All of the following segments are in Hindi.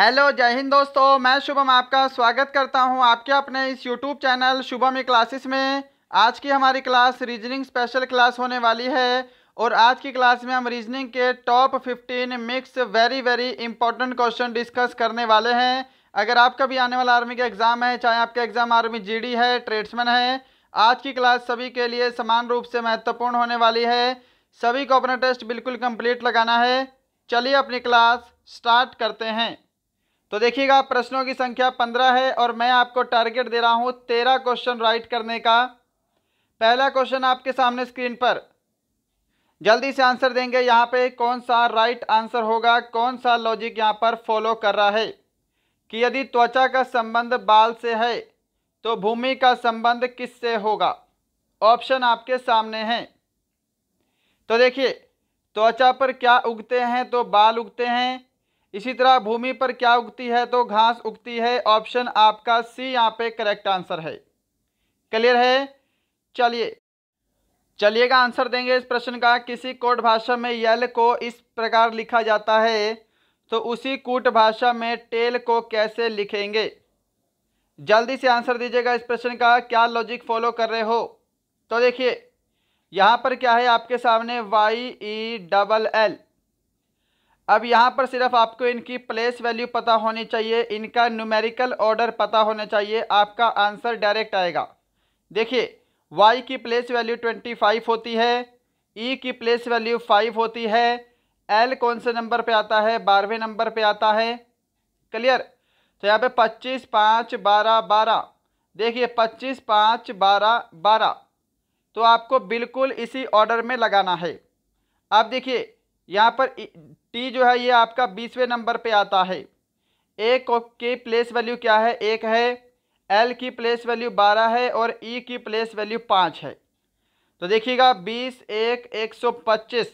हेलो जय हिंद दोस्तों मैं शुभम आपका स्वागत करता हूं आपके अपने इस YouTube channel Shubham A classes में आज की हमारी क्लास रीजनिंग स्पेशल क्लास होने वाली है और आज की क्लास में हम रीजनिंग के top 15 mix very very important question discuss करने वाले हैं अगर आपका भी आने वाला आर्मी का एग्ज़ाम है चाहे आपका एग्ज़ाम आर्मी जी है ट्रेड्समैन है आज की क्लास सभी के लिए समान रूप से महत्वपूर्ण होने वाली है सभी को अपना टेस्ट बिल्कुल कंप्लीट लगाना है चलिए अपनी क्लास स्टार्ट करते हैं तो देखिएगा प्रश्नों की संख्या पंद्रह है और मैं आपको टारगेट दे रहा हूँ तेरह क्वेश्चन राइट करने का पहला क्वेश्चन आपके सामने स्क्रीन पर जल्दी से आंसर देंगे यहाँ पे कौन सा राइट आंसर होगा कौन सा लॉजिक यहाँ पर फॉलो कर रहा है कि यदि त्वचा का संबंध बाल से है तो भूमि का संबंध किस से होगा ऑप्शन आपके सामने हैं तो देखिए त्वचा पर क्या उगते हैं तो बाल उगते हैं इसी तरह भूमि पर क्या उगती है तो घास उगती है ऑप्शन आपका सी यहाँ पे करेक्ट आंसर है क्लियर है चलिए चलिएगा आंसर देंगे इस प्रश्न का किसी कोट भाषा में यल को इस प्रकार लिखा जाता है तो उसी कूट भाषा में टेल को कैसे लिखेंगे जल्दी से आंसर दीजिएगा इस प्रश्न का क्या लॉजिक फॉलो कर रहे हो तो देखिए यहाँ पर क्या है आपके सामने वाई ई डबल एल अब यहाँ पर सिर्फ आपको इनकी प्लेस वैल्यू पता होनी चाहिए इनका न्यूमेरिकल ऑर्डर पता होना चाहिए आपका आंसर डायरेक्ट आएगा देखिए वाई की प्लेस वैल्यू ट्वेंटी फाइव होती है e की प्लेस वैल्यू फाइव होती है एल कौन से नंबर पे आता है बारहवें नंबर पे आता है क्लियर तो यहाँ पे पच्चीस पाँच बारह बारह देखिए पच्चीस पाँच बारह बारह तो आपको बिल्कुल इसी ऑर्डर में लगाना है अब देखिए यहाँ पर टी जो है ये आपका बीसवें नंबर पे आता है ए की प्लेस वैल्यू क्या है एक है एल की प्लेस वैल्यू बारह है और ई e की प्लेस वैल्यू पाँच है तो देखिएगा बीस एक एक सौ पच्चीस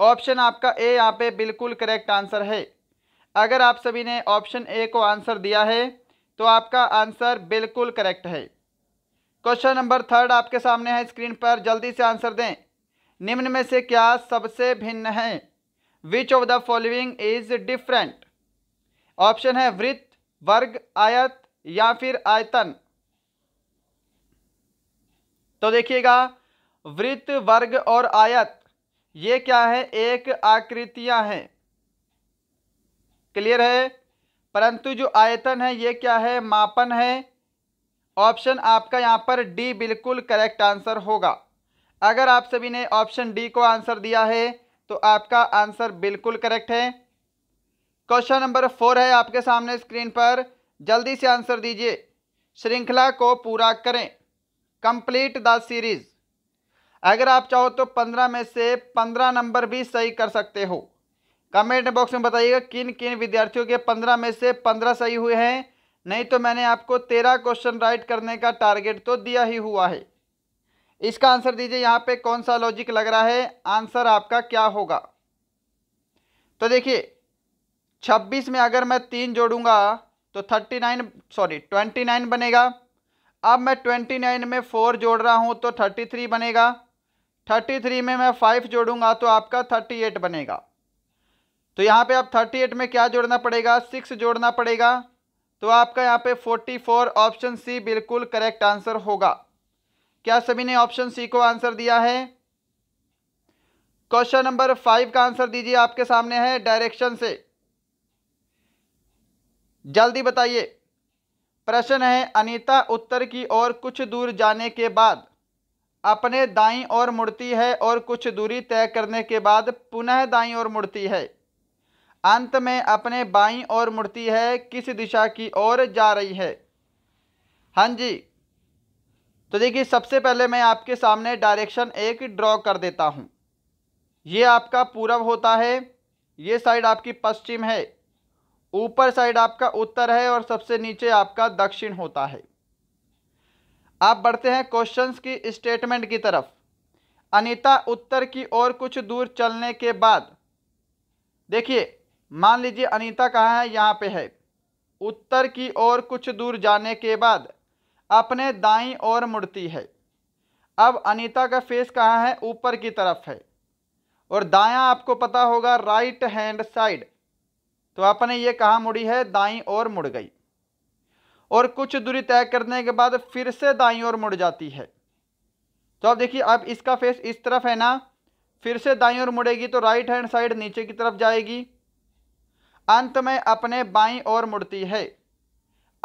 ऑप्शन आपका ए यहाँ पे बिल्कुल करेक्ट आंसर है अगर आप सभी ने ऑप्शन ए को आंसर दिया है तो आपका आंसर बिल्कुल करेक्ट है क्वेश्चन नंबर थर्ड आपके सामने है स्क्रीन पर जल्दी से आंसर दें निम्न में से क्या सबसे भिन्न है which of the following is different option है वृत्त वर्ग आयत या फिर आयतन तो देखिएगा वृत्त वर्ग और आयत ये क्या है एक आकृतियां हैं क्लियर है परंतु जो आयतन है ये क्या है मापन है ऑप्शन आपका यहां पर डी बिल्कुल करेक्ट आंसर होगा अगर आप सभी ने ऑप्शन डी को आंसर दिया है तो आपका आंसर बिल्कुल करेक्ट है क्वेश्चन नंबर फोर है आपके सामने स्क्रीन पर जल्दी से आंसर दीजिए श्रृंखला को पूरा करें कंप्लीट द सीरीज अगर आप चाहो तो पंद्रह में से पंद्रह नंबर भी सही कर सकते हो कमेंट बॉक्स में बताइएगा किन किन विद्यार्थियों के पंद्रह में से पंद्रह सही हुए हैं नहीं तो मैंने आपको तेरह क्वेश्चन राइट करने का टारगेट तो दिया ही हुआ है इसका आंसर दीजिए यहाँ पे कौन सा लॉजिक लग रहा है आंसर आपका क्या होगा तो देखिए 26 में अगर मैं तीन जोड़ूंगा तो 39 सॉरी 29 बनेगा अब मैं 29 में फोर जोड़ रहा हूँ तो 33 बनेगा 33 में मैं फाइव जोड़ूंगा तो आपका 38 बनेगा तो यहाँ पे आप 38 में क्या जोड़ना पड़ेगा सिक्स जोड़ना पड़ेगा तो आपका यहाँ पे 44 ऑप्शन सी बिल्कुल करेक्ट आंसर होगा क्या सभी ने ऑप्शन सी को आंसर दिया है क्वेश्चन नंबर फाइव का आंसर दीजिए आपके सामने है डायरेक्शन से जल्दी बताइए प्रश्न है अनीता उत्तर की ओर कुछ दूर जाने के बाद अपने दाई ओर मुड़ती है और कुछ दूरी तय करने के बाद पुनः दाई ओर मुड़ती है अंत में अपने बाई ओर मुड़ती है किस दिशा की ओर जा रही है हाँ जी तो देखिए सबसे पहले मैं आपके सामने डायरेक्शन एक ड्रॉ कर देता हूँ ये आपका पूरब होता है ये साइड आपकी पश्चिम है ऊपर साइड आपका उत्तर है और सबसे नीचे आपका दक्षिण होता है आप बढ़ते हैं क्वेश्चंस की स्टेटमेंट की तरफ अनीता उत्तर की ओर कुछ दूर चलने के बाद देखिए मान लीजिए अनीता कहाँ है यहाँ पे है उत्तर की ओर कुछ दूर जाने के बाद अपने दाई ओर मुड़ती है अब अनीता का फेस कहाँ है ऊपर की तरफ है और दायां आपको पता होगा राइट हैंड साइड तो आपने ये कहाँ मुड़ी है दाई ओर मुड़ गई और कुछ दूरी तय करने के बाद फिर से दाई ओर मुड़ जाती है तो आप देखिए अब इसका फेस इस तरफ है ना फिर से दाई ओर मुड़ेगी तो राइट हैंड साइड नीचे की तरफ जाएगी अंत में अपने बाई ओर मुड़ती है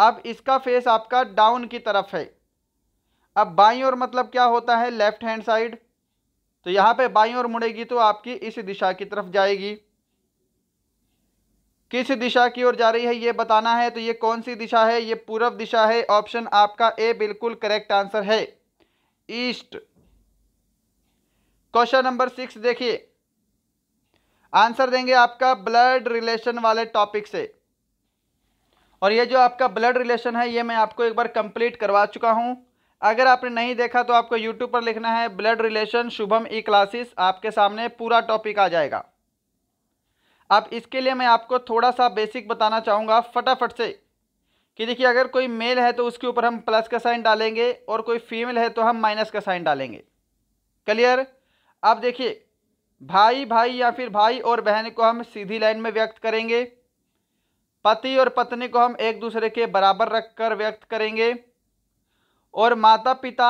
अब इसका फेस आपका डाउन की तरफ है अब बाई और मतलब क्या होता है लेफ्ट हैंड साइड तो यहां पे बाई और मुड़ेगी तो आपकी इस दिशा की तरफ जाएगी किस दिशा की ओर जा रही है ये बताना है तो ये कौन सी दिशा है ये पूर्व दिशा है ऑप्शन आपका ए बिल्कुल करेक्ट आंसर है ईस्ट क्वेश्चन नंबर सिक्स देखिए आंसर देंगे आपका ब्लड रिलेशन वाले टॉपिक से और ये जो आपका ब्लड रिलेशन है ये मैं आपको एक बार कंप्लीट करवा चुका हूँ अगर आपने नहीं देखा तो आपको यूट्यूब पर लिखना है blood relation Shubham E e classes आपके सामने पूरा टॉपिक आ जाएगा अब इसके लिए मैं आपको थोड़ा सा बेसिक बताना चाहूँगा फटाफट से कि देखिए अगर कोई मेल है तो उसके ऊपर हम प्लस का साइन डालेंगे और कोई फीमेल है तो हम माइनस का साइन डालेंगे क्लियर अब देखिए भाई भाई या फिर भाई और बहन को हम सीधी लाइन में व्यक्त करेंगे पति और पत्नी को हम एक दूसरे के बराबर रखकर व्यक्त करेंगे और माता पिता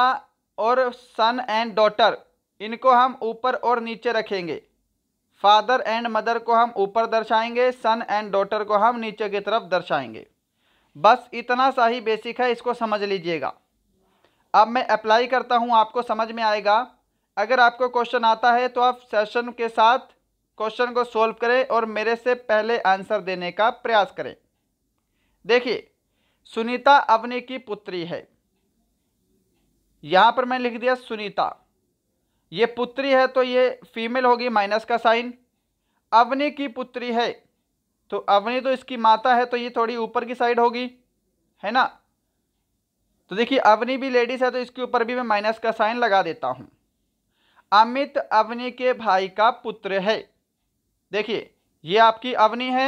और सन एंड डॉटर इनको हम ऊपर और नीचे रखेंगे फादर एंड मदर को हम ऊपर दर्शाएंगे सन एंड डॉटर को हम नीचे की तरफ दर्शाएंगे बस इतना सा ही बेसिक है इसको समझ लीजिएगा अब मैं अप्लाई करता हूँ आपको समझ में आएगा अगर आपको क्वेश्चन आता है तो आप सेशन के साथ क्वेश्चन को सोल्व करें और मेरे से पहले आंसर देने का प्रयास करें देखिए सुनीता अवनी की पुत्री है यहाँ पर मैंने लिख दिया सुनीता ये पुत्री है तो ये फीमेल होगी माइनस का साइन अवनी की पुत्री है तो अवनी तो इसकी माता है तो ये थोड़ी ऊपर की साइड होगी है ना तो देखिए अवनी भी लेडीज़ है तो इसके ऊपर भी मैं माइनस का साइन लगा देता हूँ अमित अवनी के भाई का पुत्र है देखिए ये आपकी अवनी है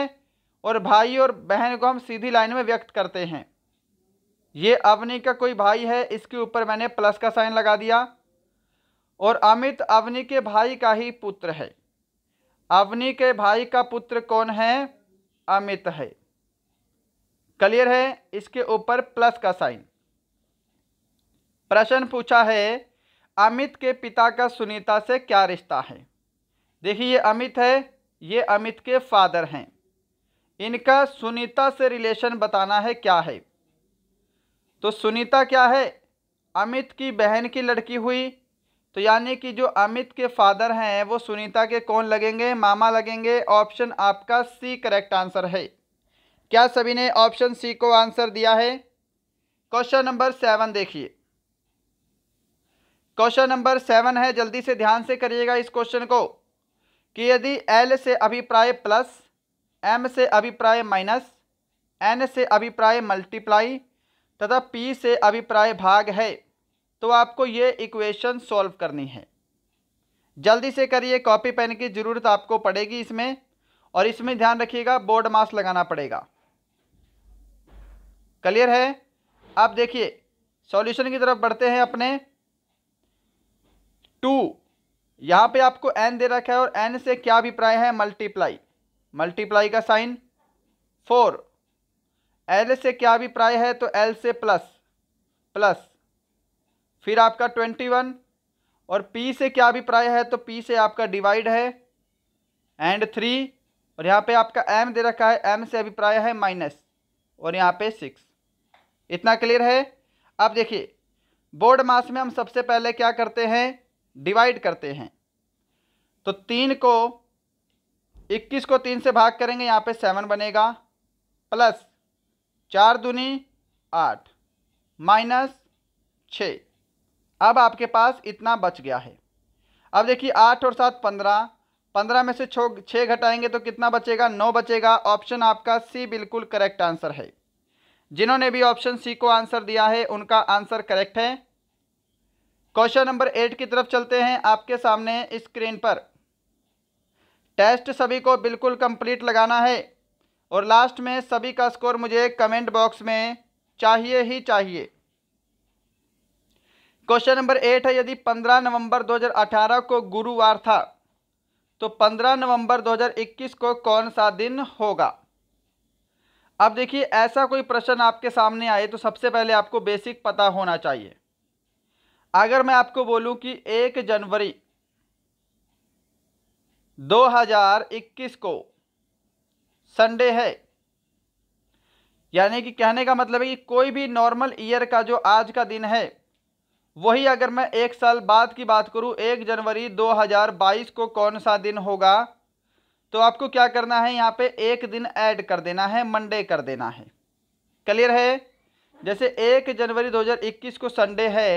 और भाई और बहन को हम सीधी लाइन में व्यक्त करते हैं ये अवनी का कोई भाई है इसके ऊपर मैंने प्लस का साइन लगा दिया और अमित अवनी के भाई का ही पुत्र है अवनी के भाई का पुत्र कौन है अमित है क्लियर है इसके ऊपर प्लस का साइन प्रश्न पूछा है अमित के पिता का सुनीता से क्या रिश्ता है देखिए ये अमित है ये अमित के फादर हैं इनका सुनीता से रिलेशन बताना है क्या है तो सुनीता क्या है अमित की बहन की लड़की हुई तो यानी कि जो अमित के फादर हैं वो सुनीता के कौन लगेंगे मामा लगेंगे ऑप्शन आपका सी करेक्ट आंसर है क्या सभी ने ऑप्शन सी को आंसर दिया है क्वेश्चन नंबर सेवन देखिए क्वेश्चन नंबर सेवन है जल्दी से ध्यान से करिएगा इस क्वेश्चन को कि यदि एल से अभिप्राय प्लस एम से अभिप्राय माइनस एन से अभिप्राय मल्टीप्लाई तथा पी से अभिप्राय भाग है तो आपको ये इक्वेशन सॉल्व करनी है जल्दी से करिए कॉपी पेन की ज़रूरत आपको पड़ेगी इसमें और इसमें ध्यान रखिएगा बोर्ड मास लगाना पड़ेगा क्लियर है आप देखिए सॉल्यूशन की तरफ बढ़ते हैं अपने टू यहाँ पे आपको एन दे रखा है और एन से क्या अभिप्राय है मल्टीप्लाई मल्टीप्लाई का साइन फोर एल से क्या अभिप्राय है तो एल से प्लस प्लस फिर आपका ट्वेंटी वन और पी से क्या अभिप्राय है तो पी से आपका डिवाइड है एंड थ्री और यहाँ पे आपका एम दे रखा है एम से अभिप्राय है माइनस और यहाँ पे सिक्स इतना क्लियर है अब देखिए बोर्ड मास में हम सबसे पहले क्या करते हैं डिवाइड करते हैं तो तीन को इक्कीस को तीन से भाग करेंगे यहाँ पे सेवन बनेगा प्लस चार दूनी आठ माइनस छ अब आपके पास इतना बच गया है अब देखिए आठ और सात पंद्रह पंद्रह में से छो छः घटाएंगे तो कितना बचेगा नौ बचेगा ऑप्शन आपका सी बिल्कुल करेक्ट आंसर है जिन्होंने भी ऑप्शन सी को आंसर दिया है उनका आंसर करेक्ट है क्वेश्चन नंबर एट की तरफ चलते हैं आपके सामने स्क्रीन पर टेस्ट सभी को बिल्कुल कंप्लीट लगाना है और लास्ट में सभी का स्कोर मुझे कमेंट बॉक्स में चाहिए ही चाहिए क्वेश्चन नंबर एट है यदि 15 नवंबर 2018 को गुरुवार था तो 15 नवंबर 2021 को कौन सा दिन होगा अब देखिए ऐसा कोई प्रश्न आपके सामने आए तो सबसे पहले आपको बेसिक पता होना चाहिए अगर मैं आपको बोलूं कि एक जनवरी 2021 को संडे है यानी कि कहने का मतलब है कि कोई भी नॉर्मल ईयर का जो आज का दिन है वही अगर मैं एक साल बाद की बात करूं एक जनवरी 2022 को कौन सा दिन होगा तो आपको क्या करना है यहाँ पे एक दिन ऐड कर देना है मंडे कर देना है क्लियर है जैसे एक जनवरी 2021 को संडे है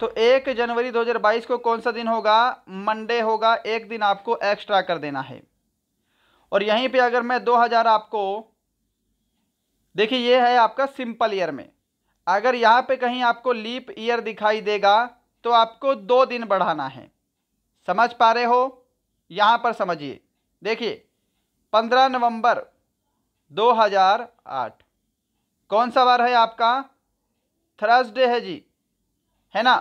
तो एक जनवरी 2022 को कौन सा दिन होगा मंडे होगा एक दिन आपको एक्स्ट्रा कर देना है और यहीं पे अगर मैं 2000 आपको देखिए ये है आपका सिंपल ईयर में अगर यहाँ पे कहीं आपको लीप ईयर दिखाई देगा तो आपको दो दिन बढ़ाना है समझ पा रहे हो यहाँ पर समझिए देखिए 15 नवंबर 2008 कौन सा वार है आपका थर्सडे है जी है ना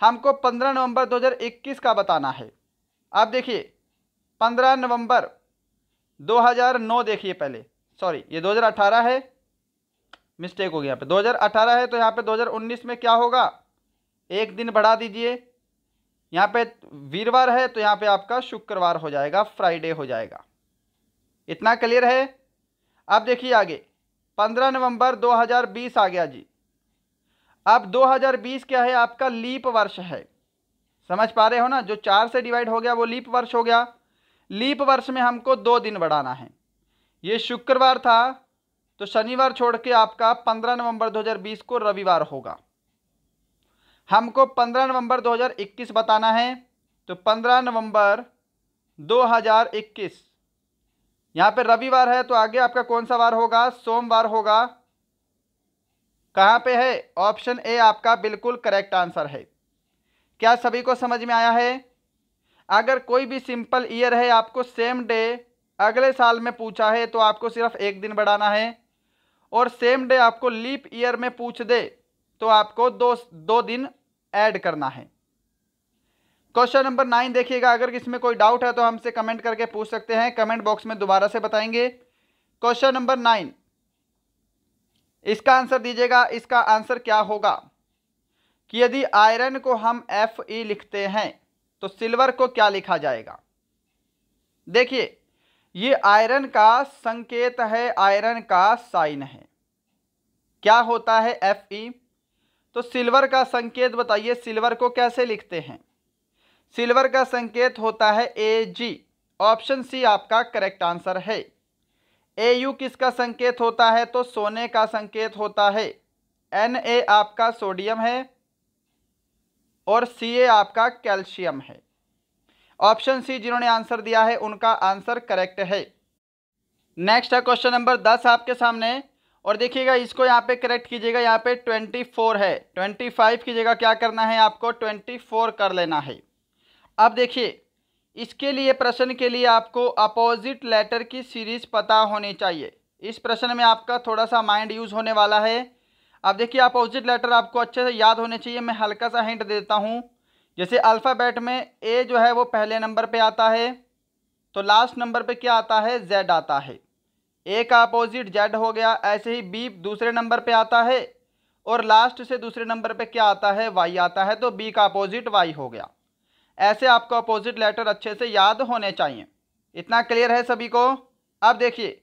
हमको 15 नवंबर 2021 का बताना है आप देखिए 15 नवंबर 2009 देखिए पहले सॉरी ये 2018 है मिस्टेक हो गया यहाँ पे 2018 है तो यहाँ पे 2019 में क्या होगा एक दिन बढ़ा दीजिए यहाँ पे वीरवार है तो यहाँ पे आपका शुक्रवार हो जाएगा फ्राइडे हो जाएगा इतना क्लियर है अब देखिए आगे 15 नवंबर 2020 आ गया जी अब 2020 क्या है आपका लीप वर्ष है समझ पा रहे हो ना जो चार से डिवाइड हो गया वो लीप वर्ष हो गया लीप वर्ष में हमको दो दिन बढ़ाना है ये शुक्रवार था तो शनिवार छोड़ के आपका 15 नवंबर 2020 को रविवार होगा हमको 15 नवंबर 2021 बताना है तो 15 नवंबर 2021 हजार यहाँ पर रविवार है तो आगे आपका कौन सा वार होगा सोमवार होगा कहाँ पे है ऑप्शन ए आपका बिल्कुल करेक्ट आंसर है क्या सभी को समझ में आया है अगर कोई भी सिंपल ईयर है आपको सेम डे अगले साल में पूछा है तो आपको सिर्फ एक दिन बढ़ाना है और सेम डे आपको लीप ईयर में पूछ दे तो आपको दो दो दिन ऐड करना है क्वेश्चन नंबर नाइन देखिएगा अगर इसमें कोई डाउट है तो हमसे कमेंट करके पूछ सकते हैं कमेंट बॉक्स में दोबारा से बताएंगे क्वेश्चन नंबर नाइन इसका आंसर दीजिएगा इसका आंसर क्या होगा कि यदि आयरन को हम एफ ई लिखते हैं तो सिल्वर को क्या लिखा जाएगा देखिए ये आयरन का संकेत है आयरन का साइन है क्या होता है एफ ई तो सिल्वर का संकेत बताइए सिल्वर को कैसे लिखते हैं सिल्वर का संकेत होता है ए जी ऑप्शन सी आपका करेक्ट आंसर है ए यू किसका संकेत होता है तो सोने का संकेत होता है एन ए आपका सोडियम है और सी ए आपका कैल्शियम है ऑप्शन सी जिन्होंने आंसर दिया है उनका आंसर करेक्ट है नेक्स्ट है क्वेश्चन नंबर दस आपके सामने और देखिएगा इसको यहाँ पे करेक्ट कीजिएगा यहाँ पे ट्वेंटी फोर है ट्वेंटी फाइव की जगह क्या करना है आपको ट्वेंटी फोर कर लेना है अब देखिए इसके लिए प्रश्न के लिए आपको अपोजिट लेटर की सीरीज पता होनी चाहिए इस प्रश्न में आपका थोड़ा सा माइंड यूज होने वाला है अब देखिए अपोजिट लेटर आपको अच्छे से याद होने चाहिए मैं हल्का सा हिंट देता हूँ जैसे अल्फ़ाबेट में ए जो है वो पहले नंबर पे आता है तो लास्ट नंबर पे क्या आता है जेड आता है ए का अपोजिट जेड हो गया ऐसे ही बी दूसरे नंबर पे आता है और लास्ट से दूसरे नंबर पे क्या आता है वाई आता है तो बी का अपोजिट वाई हो गया ऐसे आपको अपोजिट लेटर अच्छे से याद होने चाहिए इतना क्लियर है सभी को अब देखिए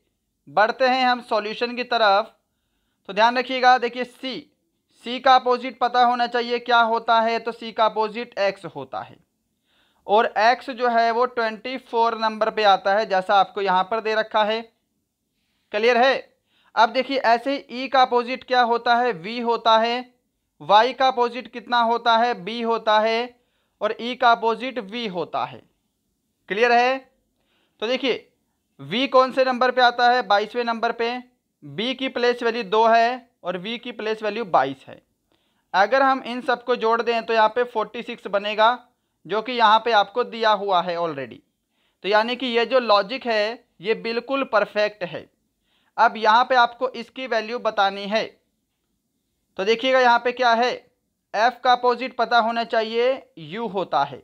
बढ़ते हैं हम सॉल्यूशन की तरफ तो ध्यान रखिएगा देखिए सी सी का अपोजिट पता होना चाहिए क्या होता है तो सी का अपोजिट एक्स होता है और एक्स जो है वो ट्वेंटी फोर नंबर पे आता है जैसा आपको यहाँ पर दे रखा है क्लियर है अब देखिए ऐसे ही e ई का अपोजिट क्या होता है वी होता है वाई का अपोजिट कितना होता है बी होता है और ई e का अपोजिट वी होता है क्लियर है तो देखिए वी कौन से नंबर पे आता है बाईसवें नंबर पे बी की प्लेस वैल्यू दो है और वी की प्लेस वैल्यू बाईस है अगर हम इन सब को जोड़ दें तो यहाँ पे फोर्टी सिक्स बनेगा जो कि यहाँ पे आपको दिया हुआ है ऑलरेडी तो यानी कि ये जो लॉजिक है ये बिल्कुल परफेक्ट है अब यहाँ पे आपको इसकी वैल्यू बतानी है तो देखिएगा यहाँ पे क्या है एफ का अपोजिट पता होना चाहिए यू होता है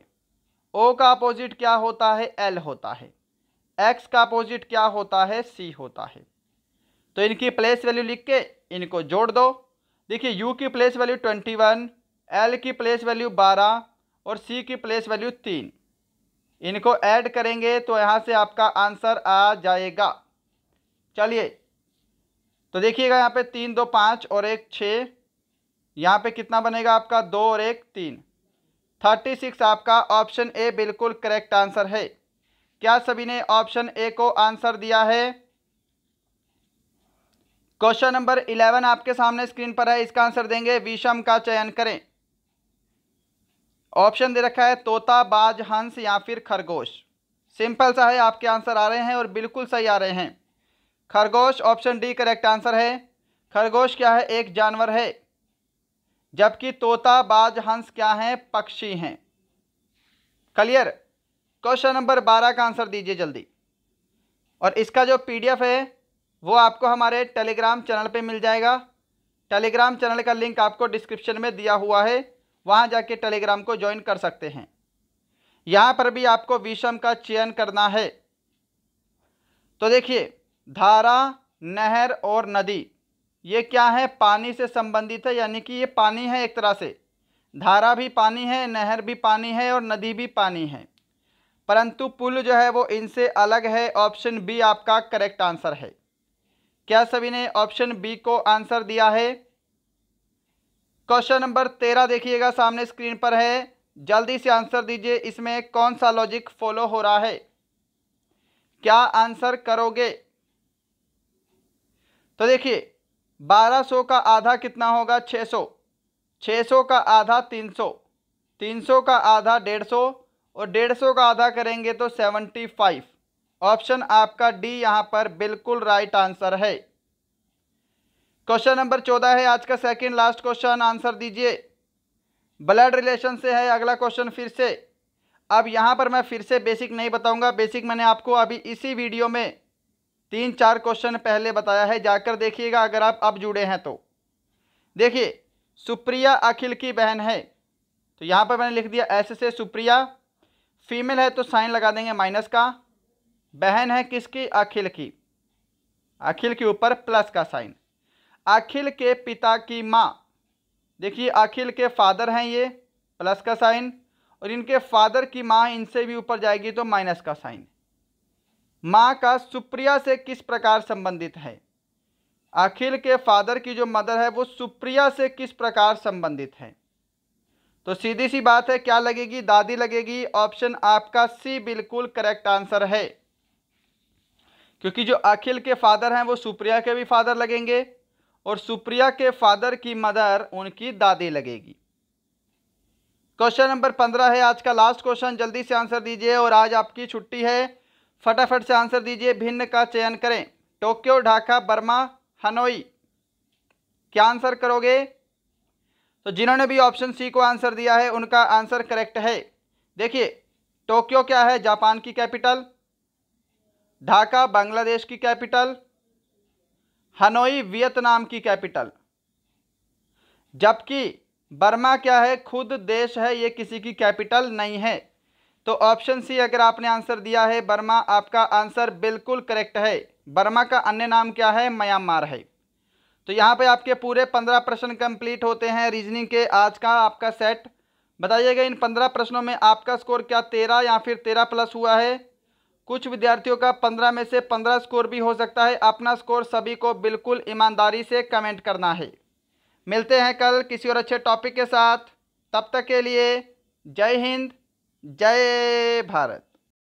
ओ का अपोजिट क्या होता है एल होता है एक्स का अपोजिट क्या होता है सी होता है तो इनकी प्लेस वैल्यू लिख के इनको जोड़ दो देखिए यू की place value twenty one L की प्लेस वैल्यू बारह और सी की प्लेस वैल्यू तीन इनको ऐड करेंगे तो यहाँ से आपका आंसर आ जाएगा चलिए तो देखिएगा यहाँ पे तीन दो पाँच और एक छः यहाँ पे कितना बनेगा आपका दो और एक तीन थर्टी सिक्स आपका ऑप्शन ए बिल्कुल करेक्ट आंसर है क्या सभी ने ऑप्शन ए को आंसर दिया है क्वेश्चन नंबर इलेवन आपके सामने स्क्रीन पर है इसका आंसर देंगे विषम का चयन करें ऑप्शन दे रखा है तोता बाज हंस या फिर खरगोश सिंपल सा है आपके आंसर आ रहे हैं और बिल्कुल सही आ रहे हैं खरगोश ऑप्शन डी करेक्ट आंसर है खरगोश क्या है एक जानवर है जबकि तोता बाज हंस क्या हैं पक्षी हैं क्लियर क्वेश्चन नंबर बारह का आंसर दीजिए जल्दी और इसका जो पीडीएफ है वो आपको हमारे टेलीग्राम चैनल पे मिल जाएगा टेलीग्राम चैनल का लिंक आपको डिस्क्रिप्शन में दिया हुआ है वहाँ जाके टेलीग्राम को ज्वाइन कर सकते हैं यहाँ पर भी आपको विषम का चयन करना है तो देखिए धारा नहर और नदी ये क्या है पानी से संबंधित है यानी कि ये पानी है एक तरह से धारा भी पानी है नहर भी पानी है और नदी भी पानी है परंतु पुल जो है वो इनसे अलग है ऑप्शन बी आपका करेक्ट आंसर है क्या सभी ने ऑप्शन बी को आंसर दिया है क्वेश्चन नंबर तेरह देखिएगा सामने स्क्रीन पर है जल्दी से आंसर दीजिए इसमें कौन सा लॉजिक फॉलो हो रहा है क्या आंसर करोगे तो देखिए 1200 का आधा कितना होगा 600 600 का आधा 300 300 का आधा 150 और 150 का आधा करेंगे तो 75 ऑप्शन आपका डी यहाँ पर बिल्कुल राइट आंसर है क्वेश्चन नंबर चौदह है आज का सेकंड लास्ट क्वेश्चन आंसर दीजिए ब्लड रिलेशन से है अगला क्वेश्चन फिर से अब यहाँ पर मैं फिर से बेसिक नहीं बताऊंगा बेसिक मैंने आपको अभी इसी वीडियो में तीन चार क्वेश्चन पहले बताया है जाकर देखिएगा अगर आप अब जुड़े हैं तो देखिए सुप्रिया अखिल की बहन है तो यहाँ पर मैंने लिख दिया ऐसे से सुप्रिया फीमेल है तो साइन लगा देंगे माइनस का बहन है किसकी अखिल की अखिल के ऊपर प्लस का साइन अखिल के पिता की माँ देखिए अखिल के फादर हैं ये प्लस का साइन और इनके फादर की माँ इनसे भी ऊपर जाएगी तो माइनस का साइन माँ का सुप्रिया से किस प्रकार संबंधित है अखिल के फादर की जो मदर है वो सुप्रिया से किस प्रकार संबंधित है तो सीधी सी बात है क्या लगेगी दादी लगेगी ऑप्शन आपका सी बिल्कुल करेक्ट आंसर है क्योंकि जो अखिल के फादर हैं वो सुप्रिया के भी फादर लगेंगे और सुप्रिया के फादर की मदर उनकी दादी लगेगी क्वेश्चन नंबर पंद्रह है आज का लास्ट क्वेश्चन जल्दी से आंसर दीजिए और आज आपकी छुट्टी है फटाफट से आंसर दीजिए भिन्न का चयन करें टोक्यो ढाका बर्मा हनोई क्या आंसर करोगे तो जिन्होंने भी ऑप्शन सी को आंसर दिया है उनका आंसर करेक्ट है देखिए टोक्यो क्या है जापान की कैपिटल ढाका बांग्लादेश की कैपिटल हनोई वियतनाम की कैपिटल जबकि बर्मा क्या है खुद देश है ये किसी की कैपिटल नहीं है तो ऑप्शन सी अगर आपने आंसर दिया है बर्मा आपका आंसर बिल्कुल करेक्ट है बर्मा का अन्य नाम क्या है म्यांमार है तो यहाँ पे आपके पूरे पंद्रह प्रश्न कंप्लीट होते हैं रीजनिंग के आज का आपका सेट बताइएगा इन पंद्रह प्रश्नों में आपका स्कोर क्या तेरह या फिर तेरह प्लस हुआ है कुछ विद्यार्थियों का पंद्रह में से पंद्रह स्कोर भी हो सकता है अपना स्कोर सभी को बिल्कुल ईमानदारी से कमेंट करना है मिलते हैं कल किसी और अच्छे टॉपिक के साथ तब तक के लिए जय हिंद जय भारत